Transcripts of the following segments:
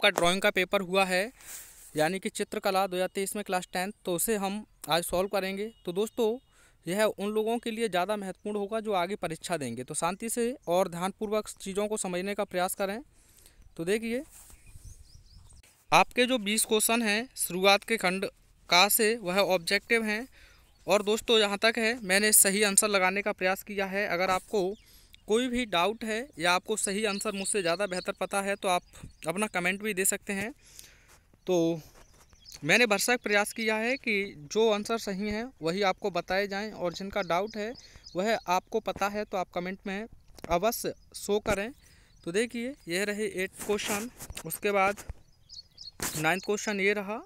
आपका ड्राइंग का पेपर हुआ है यानी कि चित्रकला दो हज़ार तेईस में क्लास टेंथ तो उसे हम आज सॉल्व करेंगे तो दोस्तों यह उन लोगों के लिए ज़्यादा महत्वपूर्ण होगा जो आगे परीक्षा देंगे तो शांति से और ध्यानपूर्वक चीज़ों को समझने का प्रयास करें तो देखिए आपके जो बीस क्वेश्चन हैं शुरुआत के खंड का से वह ऑब्जेक्टिव हैं और दोस्तों यहाँ तक है मैंने सही आंसर लगाने का प्रयास किया है अगर आपको कोई भी डाउट है या आपको सही आंसर मुझसे ज़्यादा बेहतर पता है तो आप अपना कमेंट भी दे सकते हैं तो मैंने भरसक प्रयास किया है कि जो आंसर सही हैं वही आपको बताए जाएं और जिनका डाउट है वह आपको पता है तो आप कमेंट में अवश्य शो करें तो देखिए यह रहे एट क्वेश्चन उसके बाद नाइन्थ क्वेश्चन ये रहा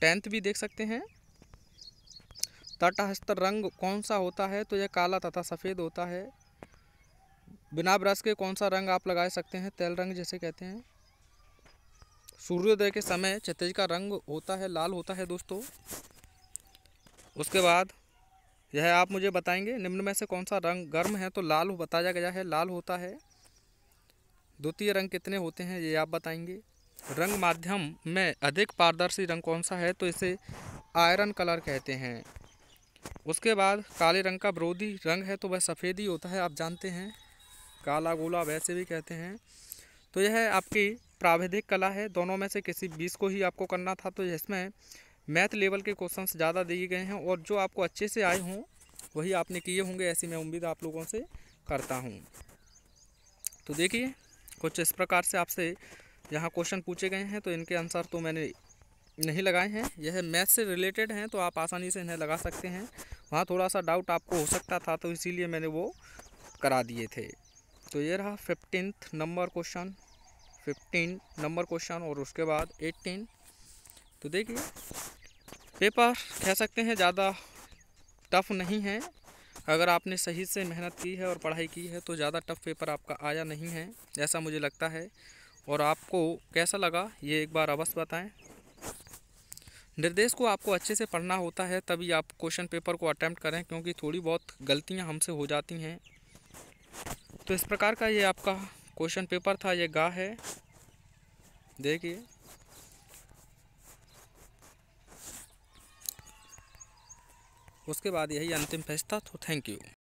टेंथ भी देख सकते हैं तटस्थ रंग कौन सा होता है तो यह काला तथा सफ़ेद होता है बिना ब्रश के कौन सा रंग आप लगा सकते हैं तेल रंग जैसे कहते हैं सूर्योदय के समय क्षतिज का रंग होता है लाल होता है दोस्तों उसके बाद यह आप मुझे बताएंगे निम्न में से कौन सा रंग गर्म है तो लाल बताया गया है लाल होता है द्वितीय रंग कितने होते हैं ये आप बताएंगे रंग माध्यम में अधिक पारदर्शी रंग कौन सा है तो इसे आयरन कलर कहते हैं उसके बाद काले रंग का विरोधी रंग है तो वह सफ़ेद ही होता है आप जानते हैं काला गोला वैसे भी कहते हैं तो यह आपकी प्राविधिक कला है दोनों में से किसी बीस को ही आपको करना था तो इसमें मैथ लेवल के क्वेश्चन ज़्यादा दिए गए हैं और जो आपको अच्छे से आए हों वही आपने किए होंगे ऐसी मैं उम्मीद आप लोगों से करता हूँ तो देखिए कुछ इस प्रकार से आपसे यहाँ क्वेश्चन पूछे गए हैं तो इनके आंसर तो मैंने नहीं लगाए हैं यह मैथ से रिलेटेड हैं तो आप आसानी से इन्हें लगा सकते हैं वहाँ थोड़ा सा डाउट आपको हो सकता था तो इसीलिए मैंने वो करा दिए थे तो ये रहा fifteen number question fifteen number question और उसके बाद एट्टीन तो देखिए पेपर कह सकते हैं ज़्यादा टफ नहीं है अगर आपने सही से मेहनत की है और पढ़ाई की है तो ज़्यादा टफ पेपर आपका आया नहीं है ऐसा मुझे लगता है और आपको कैसा लगा ये एक बार अवश्य बताएं निर्देश को आपको अच्छे से पढ़ना होता है तभी आप क्वेश्चन पेपर को अटैम्प्ट करें क्योंकि थोड़ी बहुत गलतियां हमसे हो जाती हैं तो इस प्रकार का ये आपका क्वेश्चन पेपर था ये गा है देखिए उसके बाद यही अंतिम फैसला तो थैंक यू